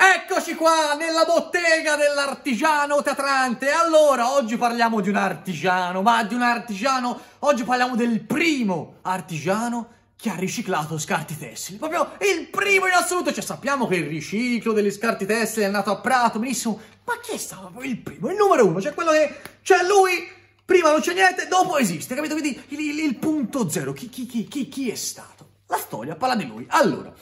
Eccoci qua nella bottega dell'artigiano teatrante. Allora, oggi parliamo di un artigiano, ma di un artigiano, oggi parliamo del primo artigiano che ha riciclato scarti tessili. Proprio il primo in assoluto, cioè sappiamo che il riciclo degli scarti tessili è nato a Prato, benissimo, ma chi è stato il primo, il numero uno, cioè quello che, cioè lui, prima non c'è niente, dopo esiste, capito? Quindi il, il, il punto zero, chi, chi, chi, chi è stato? La storia parla di lui. Allora...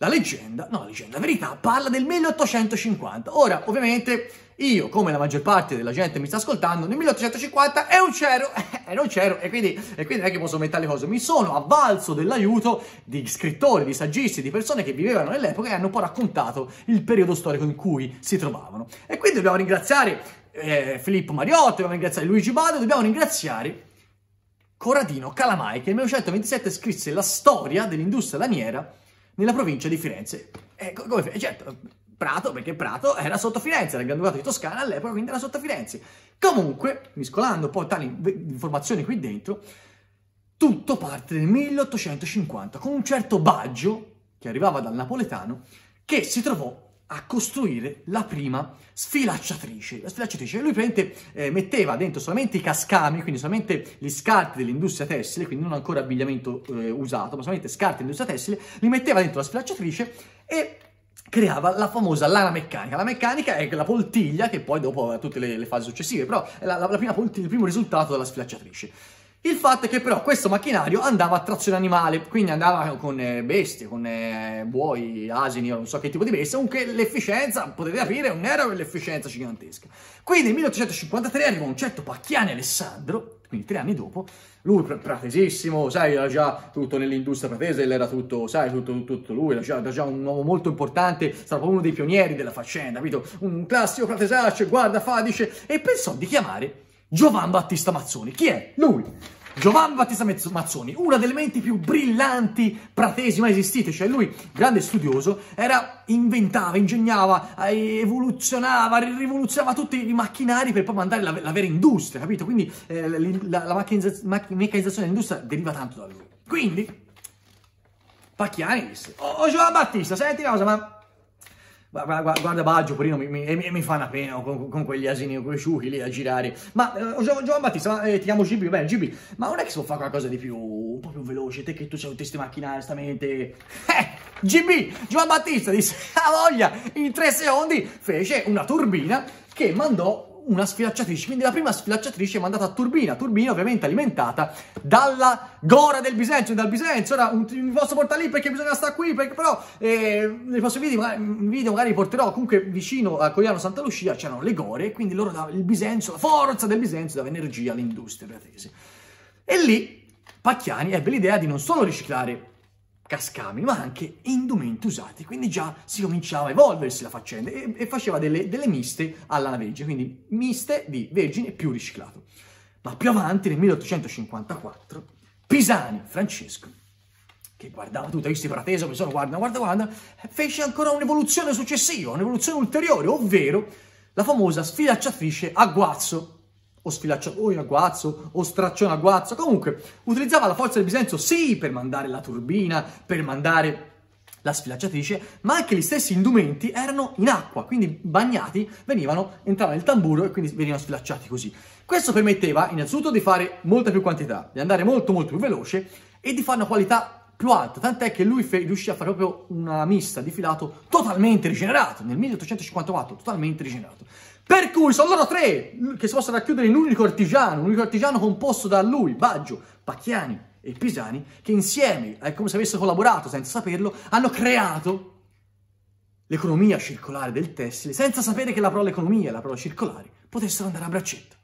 La leggenda, no, la leggenda, la verità parla del 1850. Ora, ovviamente, io, come la maggior parte della gente mi sta ascoltando, nel 1850 e un c'ero, e non c'ero, e quindi, e quindi non è che posso aumentare le cose. Mi sono avvalso dell'aiuto di scrittori, di saggisti, di persone che vivevano nell'epoca e hanno un po' raccontato il periodo storico in cui si trovavano. E quindi dobbiamo ringraziare eh, Filippo Mariotto, dobbiamo ringraziare Luigi Bado, dobbiamo ringraziare Corradino Calamai, che nel 1927 scrisse la storia dell'industria laniera nella provincia di Firenze. Eh, come, certo, Prato, perché Prato era sotto Firenze, era il Granducato di Toscana all'epoca, quindi era sotto Firenze. Comunque, mescolando poi tali informazioni qui dentro, tutto parte nel 1850 con un certo Baggio, che arrivava dal napoletano, che si trovò a costruire la prima sfilacciatrice. La sfilacciatrice, lui praticamente eh, metteva dentro solamente i cascami, quindi solamente gli scarti dell'industria tessile, quindi non ancora abbigliamento eh, usato, ma solamente scarti dell'industria tessile, li metteva dentro la sfilacciatrice e creava la famosa lana meccanica. La meccanica è la poltiglia che poi dopo eh, tutte le, le fasi successive, però è la, la, la prima, il primo risultato della sfilacciatrice. Il fatto è che però questo macchinario andava a trazione animale, quindi andava con eh, bestie, con eh, buoi, asini, non so che tipo di bestie, comunque l'efficienza, potete capire, non era un'efficienza gigantesca. Quindi nel 1853 arriva un certo Pacchiani Alessandro, quindi tre anni dopo, lui pratesissimo, sai, era già tutto nell'industria pratese, era tutto, sai, tutto, tutto, tutto lui, era già, era già, un uomo molto importante, stava uno dei pionieri della faccenda, capito? Un classico pratesaccio, guarda, fa, dice, e pensò di chiamare Giovan Battista Mazzoni. Chi è? Lui. Giovan Battista Mazzoni, una delle menti più brillanti pratesi mai esistite, cioè lui, grande studioso, era, inventava, ingegnava, evoluzionava, rivoluzionava tutti i macchinari per poi mandare la, la vera industria, capito? Quindi eh, la, la meccanizzazione dell'industria deriva tanto da lui. Quindi, Pacchiani disse, oh, oh Giovan Battista, senti una cosa, ma Guarda, guarda Baggio, Porino, mi, mi, mi, fa una pena con, con quegli asini cresciuti lì a girare. Ma eh, Giovan Battista, ma, eh, ti chiamo GB, bene GB, ma non è che si può fare qualcosa di più, un po' più veloce, te che tu sei un test macchina, stamente. Eh, GB, Giovan Battista, disse, a voglia, in tre secondi fece una turbina che mandò una sfilacciatrice. Quindi la prima sfilacciatrice è mandata a Turbina, Turbina ovviamente alimentata dalla gora del Bisenzio, dal Bisenzio. Ora vi posso portare lì perché bisogna stare qui, perché però eh, nei prossimi video magari, video magari porterò comunque vicino a Cogliano Santa Lucia c'erano le gore, quindi loro davano il Bisenzio, la forza del Bisenzio dava energia all'industria beatese. E lì Pacchiani ebbe l'idea di non solo riciclare cascami, ma anche indumenti usati, quindi già si cominciava a evolversi la faccenda e, e faceva delle, delle, miste alla naveggia, quindi miste di vergine più riciclato. Ma più avanti, nel 1854, Pisani Francesco, che guardava tutto, io si preteso, mi sono guarda, guarda, guarda, fece ancora un'evoluzione successiva, un'evoluzione ulteriore, ovvero la famosa sfilacciatrice a guazzo, o sfilacciatore a guazzo, o straccione a guazzo, comunque utilizzava la forza del Bisenzio sì per mandare la turbina, per mandare la sfilacciatrice, ma anche gli stessi indumenti erano in acqua, quindi bagnati, venivano, entrava nel tamburo e quindi venivano sfilacciati così. Questo permetteva innanzitutto di fare molta più quantità, di andare molto molto più veloce e di fare una qualità più alta, tant'è che lui fe- riuscì a fare proprio una mista di filato totalmente rigenerato, nel 1854, totalmente rigenerato. Per cui sono loro tre che si possono racchiudere in un unico artigiano, un unico artigiano composto da lui, Baggio, Pacchiani e Pisani, che insieme, è come se avessero collaborato senza saperlo, hanno creato l'economia circolare del tessile senza sapere che la parola economia e la parola circolare potessero andare a braccetto.